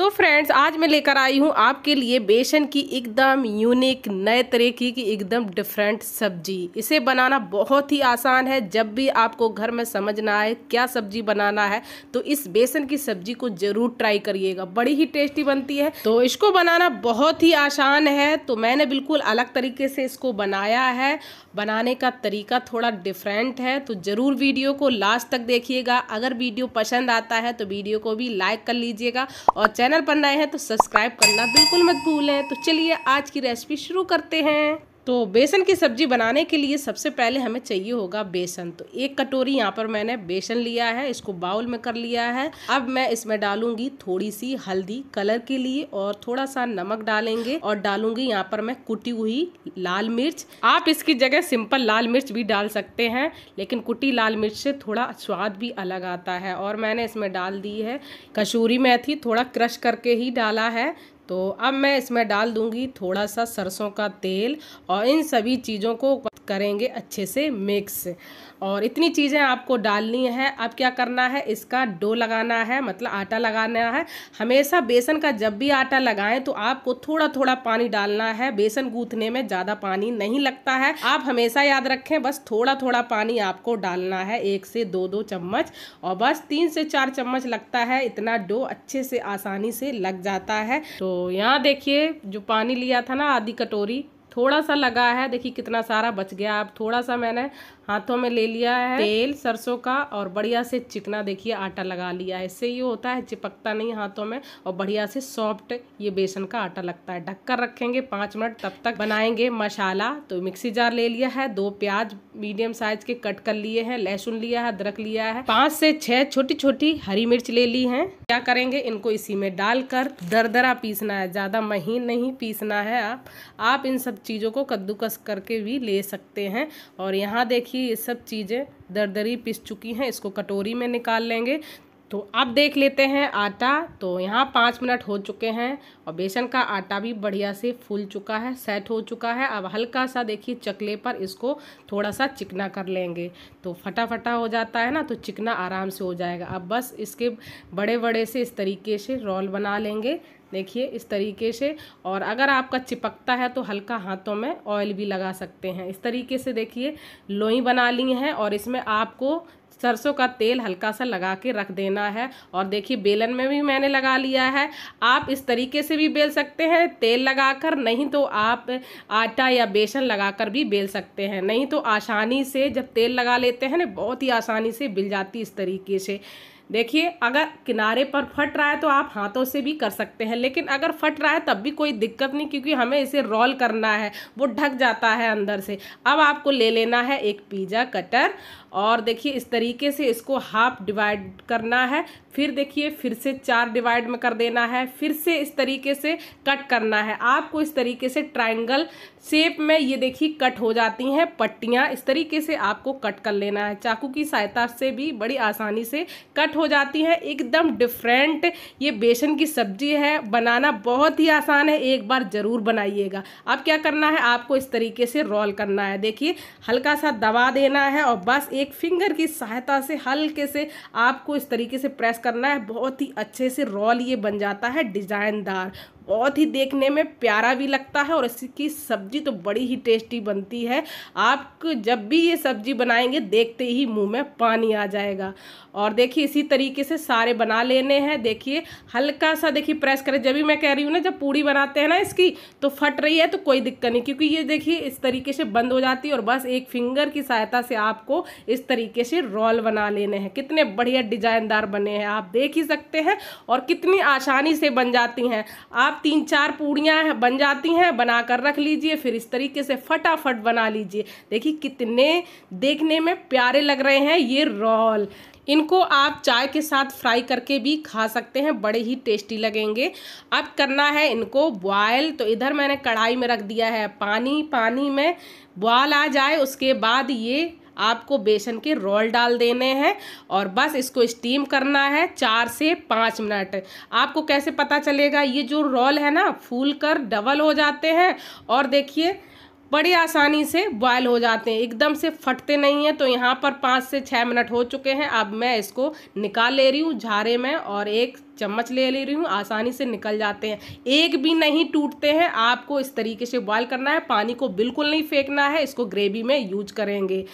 तो फ्रेंड्स आज मैं लेकर आई हूँ आपके लिए बेसन की एकदम यूनिक नए तरीके की एकदम डिफरेंट सब्जी इसे बनाना बहुत ही आसान है जब भी आपको घर में समझना आए क्या सब्जी बनाना है तो इस बेसन की सब्जी को ज़रूर ट्राई करिएगा बड़ी ही टेस्टी बनती है तो इसको बनाना बहुत ही आसान है तो मैंने बिल्कुल अलग तरीके से इसको बनाया है बनाने का तरीका थोड़ा डिफरेंट है तो ज़रूर वीडियो को लास्ट तक देखिएगा अगर वीडियो पसंद आता है तो वीडियो को भी लाइक कर लीजिएगा और चैनल चैनल पर नए हैं तो सब्सक्राइब करना बिल्कुल मत भूलें तो चलिए आज की रेसिपी शुरू करते हैं तो बेसन की सब्ज़ी बनाने के लिए सबसे पहले हमें चाहिए होगा बेसन तो एक कटोरी यहाँ पर मैंने बेसन लिया है इसको बाउल में कर लिया है अब मैं इसमें डालूंगी थोड़ी सी हल्दी कलर के लिए और थोड़ा सा नमक डालेंगे और डालूंगी यहाँ पर मैं कुटी हुई लाल मिर्च आप इसकी जगह सिंपल लाल मिर्च भी डाल सकते हैं लेकिन कुटी लाल मिर्च से थोड़ा स्वाद भी अलग आता है और मैंने इसमें डाल दी है कसूरी मेथी थोड़ा क्रश करके ही डाला है तो अब मैं इसमें डाल दूंगी थोड़ा सा सरसों का तेल और इन सभी चीज़ों को करेंगे अच्छे से मिक्स और इतनी चीज़ें आपको डालनी है अब क्या करना है इसका डो लगाना है मतलब आटा लगाना है हमेशा बेसन का जब भी आटा लगाएं तो आपको थोड़ा थोड़ा पानी डालना है बेसन गूंथने में ज़्यादा पानी नहीं लगता है आप हमेशा याद रखें बस थोड़ा थोड़ा पानी आपको डालना है एक से दो दो चम्मच और बस तीन से चार चम्मच लगता है इतना डो अच्छे से आसानी से लग जाता है तो तो यहाँ देखिए जो पानी लिया था ना आधी कटोरी थोड़ा सा लगा है देखिए कितना सारा बच गया अब थोड़ा सा मैंने हाथों में ले लिया है तेल सरसों का और बढ़िया से चिकना देखिए आटा लगा लिया है इससे ये होता है चिपकता नहीं हाथों में और बढ़िया से सॉफ्ट ये बेसन का आटा लगता है ढककर रखेंगे पाँच मिनट तब तक बनाएंगे मसाला तो मिक्सी जार ले लिया है दो प्याज मीडियम साइज के कट कर लिए हैं लहसुन लिया है अदरक लिया है पाँच से छः छोटी छोटी हरी मिर्च ले ली है क्या करेंगे इनको इसी में डालकर दरदरा पीसना है ज़्यादा महीन नहीं पीसना है आप इन सब चीज़ों को कद्दूकस करके भी ले सकते हैं और यहाँ देखिए ये सब चीज़ें दरदरी पिस चुकी हैं इसको कटोरी में निकाल लेंगे तो अब देख लेते हैं आटा तो यहाँ पाँच मिनट हो चुके हैं और बेसन का आटा भी बढ़िया से फूल चुका है सेट हो चुका है अब हल्का सा देखिए चकले पर इसको थोड़ा सा चिकना कर लेंगे तो फटाफटा हो जाता है ना तो चिकना आराम से हो जाएगा अब बस इसके बड़े बड़े से इस तरीके से रोल बना लेंगे देखिए इस तरीके से और अगर आपका चिपकता है तो हल्का हाथों में ऑयल भी लगा सकते हैं इस तरीके से देखिए लोई बना ली हैं और इसमें आपको सरसों का तेल हल्का सा लगा के रख देना है और देखिए बेलन में भी मैंने लगा लिया है आप इस तरीके से भी बेल सकते हैं तेल लगाकर नहीं तो आप आटा या बेसन लगाकर भी बेल सकते हैं नहीं तो आसानी से जब तेल लगा लेते हैं ना बहुत ही आसानी से बिल जाती इस तरीके से देखिए अगर किनारे पर फट रहा है तो आप हाथों से भी कर सकते हैं लेकिन अगर फट रहा है तब भी कोई दिक्कत नहीं क्योंकि हमें इसे रोल करना है वो ढक जाता है अंदर से अब आपको ले लेना है एक पिज़्ज़ा कटर और देखिए इस तरीके से इसको हाफ डिवाइड करना है फिर देखिए फिर से चार डिवाइड में कर देना है फिर से इस तरीके से कट करना है आपको इस तरीके से ट्राइंगल शेप में ये देखिए कट हो जाती हैं पट्टियाँ इस तरीके से आपको कट कर लेना है चाकू की सहायता से भी बड़ी आसानी से कट हो जाती है एकदम डिफरेंट ये बेसन की सब्जी है बनाना बहुत ही आसान है एक बार ज़रूर बनाइएगा अब क्या करना है आपको इस तरीके से रोल करना है देखिए हल्का सा दबा देना है और बस एक फिंगर की सहायता से हल्के से आपको इस तरीके से प्रेस करना है बहुत ही अच्छे से रोल ये बन जाता है डिज़ाइनदार बहुत ही देखने में प्यारा भी लगता है और इसकी सब्ज़ी तो बड़ी ही टेस्टी बनती है आप जब भी ये सब्ज़ी बनाएंगे देखते ही मुंह में पानी आ जाएगा और देखिए इसी तरीके से सारे बना लेने हैं देखिए हल्का सा देखिए प्रेस करें जब भी मैं कह रही हूँ ना जब पूड़ी बनाते हैं ना इसकी तो फट रही है तो कोई दिक्कत नहीं क्योंकि ये देखिए इस तरीके से बंद हो जाती है और बस एक फिंगर की सहायता से आपको इस तरीके से रोल बना लेने हैं कितने बढ़िया डिजाइनदार बने हैं आप देख ही सकते हैं और कितनी आसानी से बन जाती हैं आप तीन चार पूड़ियाँ बन जाती हैं बना कर रख लीजिए फिर इस तरीके से फटाफट बना लीजिए देखिए कितने देखने में प्यारे लग रहे हैं ये रोल इनको आप चाय के साथ फ्राई करके भी खा सकते हैं बड़े ही टेस्टी लगेंगे अब करना है इनको बॉयल तो इधर मैंने कढ़ाई में रख दिया है पानी पानी में बॉयल आ जाए उसके बाद ये आपको बेसन के रोल डाल देने हैं और बस इसको स्टीम करना है चार से पाँच मिनट आपको कैसे पता चलेगा ये जो रोल है ना फूल कर डबल हो जाते हैं और देखिए बड़ी आसानी से बॉयल हो जाते हैं एकदम से फटते नहीं हैं तो यहाँ पर पाँच से छः मिनट हो चुके हैं अब मैं इसको निकाल ले रही हूँ झारे में और एक चम्मच ले ले रही हूँ आसानी से निकल जाते हैं एक भी नहीं टूटते हैं आपको इस तरीके से बॉयल करना है पानी को बिल्कुल नहीं फेंकना है इसको ग्रेवी में यूज करेंगे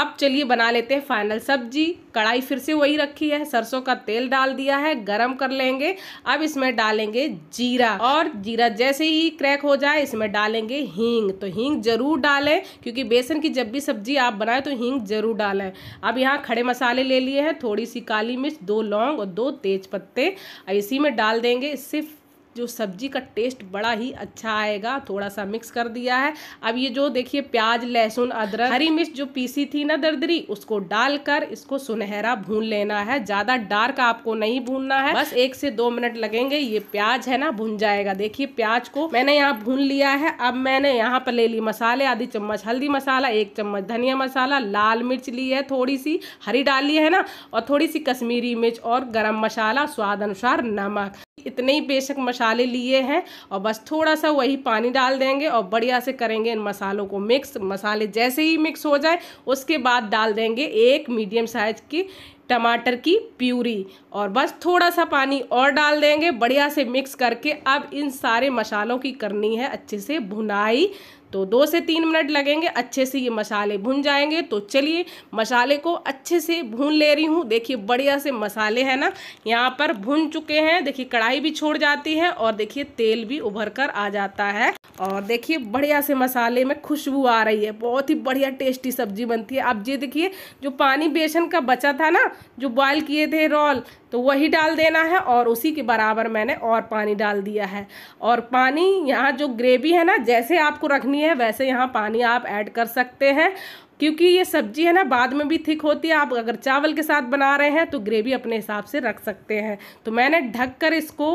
अब चलिए बना लेते हैं फाइनल सब्जी कढ़ाई फिर से वही रखी है सरसों का तेल डाल दिया है गरम कर लेंगे अब इसमें डालेंगे जीरा और जीरा जैसे ही क्रैक हो जाए इसमें डालेंगे हींग तो हींग जरूर डालें क्योंकि बेसन की जब भी सब्जी आप बनाएं तो हींग जरूर डालें अब यहाँ खड़े मसाले ले लिए हैं थोड़ी सी काली मिर्च दो लौंग और दो तेज पत्ते और इसी में डाल देंगे सिर्फ जो सब्जी का टेस्ट बड़ा ही अच्छा आएगा थोड़ा सा मिक्स कर दिया है अब ये जो देखिए प्याज लहसुन अदरक हरी मिर्च जो पीसी थी ना दरदरी उसको डालकर इसको सुनहरा भून लेना है ज़्यादा डार्क आपको नहीं भूनना है बस एक से दो मिनट लगेंगे ये प्याज है ना भून जाएगा देखिए प्याज को मैंने यहाँ भून लिया है अब मैंने यहाँ पर ले ली मसाले आधी चम्मच हल्दी मसाला एक चम्मच धनिया मसाला लाल मिर्च ली है थोड़ी सी हरी डाली है ना और थोड़ी सी कश्मीरी मिर्च और गर्म मसाला स्वाद अनुसार नमक इतने ही बेशक मसाले लिए हैं और बस थोड़ा सा वही पानी डाल देंगे और बढ़िया से करेंगे इन मसालों को मिक्स मसाले जैसे ही मिक्स हो जाए उसके बाद डाल देंगे एक मीडियम साइज की टमाटर की प्यूरी और बस थोड़ा सा पानी और डाल देंगे बढ़िया से मिक्स करके अब इन सारे मसालों की करनी है अच्छे से भुनाई तो दो से तीन मिनट लगेंगे अच्छे से ये मसाले भुन जाएंगे तो चलिए मसाले को अच्छे से भून ले रही हूँ देखिए बढ़िया से मसाले हैं ना यहाँ पर भुन चुके हैं देखिए कढ़ाई भी छोड़ जाती है और देखिए तेल भी उभर कर आ जाता है और देखिए बढ़िया से मसाले में खुशबू आ रही है बहुत ही बढ़िया टेस्टी सब्जी बनती है अब ये देखिए जो पानी बेसन का बचा था ना जो बॉयल किए थे रोल तो वही डाल देना है और उसी के बराबर मैंने और पानी डाल दिया है और पानी यहाँ जो ग्रेवी है ना जैसे आपको रखनी है वैसे यहाँ पानी आप ऐड कर सकते हैं क्योंकि ये सब्जी है ना बाद में भी थिक होती है आप अगर चावल के साथ बना रहे हैं तो ग्रेवी अपने हिसाब से रख सकते हैं तो मैंने ढक कर इसको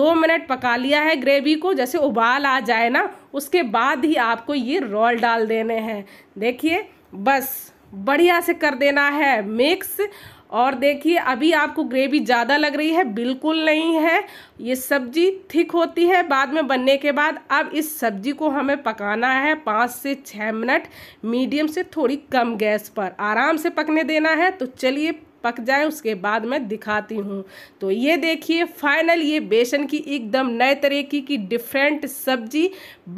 दो मिनट पका लिया है ग्रेवी को जैसे उबाल आ जाए ना उसके बाद ही आपको ये रोल डाल देने हैं देखिए बस बढ़िया से कर देना है मिक्स और देखिए अभी आपको ग्रेवी ज़्यादा लग रही है बिल्कुल नहीं है ये सब्जी थिक होती है बाद में बनने के बाद अब इस सब्जी को हमें पकाना है पाँच से छः मिनट मीडियम से थोड़ी कम गैस पर आराम से पकने देना है तो चलिए पक जाए उसके बाद मैं दिखाती हूँ तो ये देखिए फाइनल ये बेसन की एकदम नए तरीके की डिफरेंट सब्जी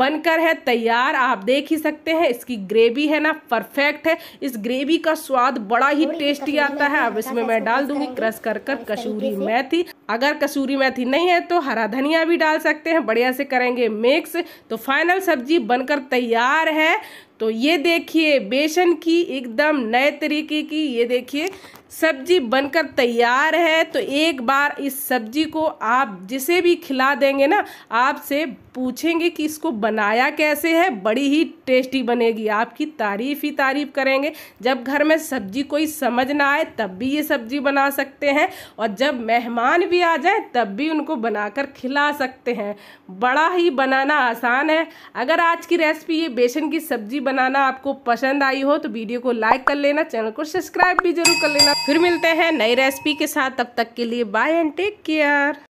बनकर है तैयार आप देख ही सकते हैं इसकी ग्रेवी है ना परफेक्ट है इस ग्रेवी का स्वाद बड़ा ही टेस्टी आता है अब इसमें मैं डाल दूंगी क्रश कर कर कसूरी मेथी अगर कसूरी मेथी नहीं है तो हरा धनिया भी डाल सकते हैं बढ़िया से करेंगे मिक्स तो फाइनल सब्जी बनकर तैयार है तो ये देखिए बेसन की एकदम नए तरीके की ये देखिए सब्जी बनकर तैयार है तो एक बार इस सब्जी को आप जिसे भी खिला देंगे ना आपसे पूछेंगे कि इसको बनाया कैसे है बड़ी ही टेस्टी बनेगी आपकी तारीफ़ ही तारीफ़ करेंगे जब घर में सब्जी कोई समझ ना आए तब भी ये सब्जी बना सकते हैं और जब मेहमान भी आ जाए तब भी उनको बनाकर खिला सकते हैं बड़ा ही बनाना आसान है अगर आज की रेसिपी ये बेसन की सब्जी बनाना आपको पसंद आई हो तो वीडियो को लाइक कर लेना चैनल को सब्सक्राइब भी जरूर कर लेना फिर मिलते हैं नई रेसिपी के साथ तब तक के लिए बाय एंड टेक केयर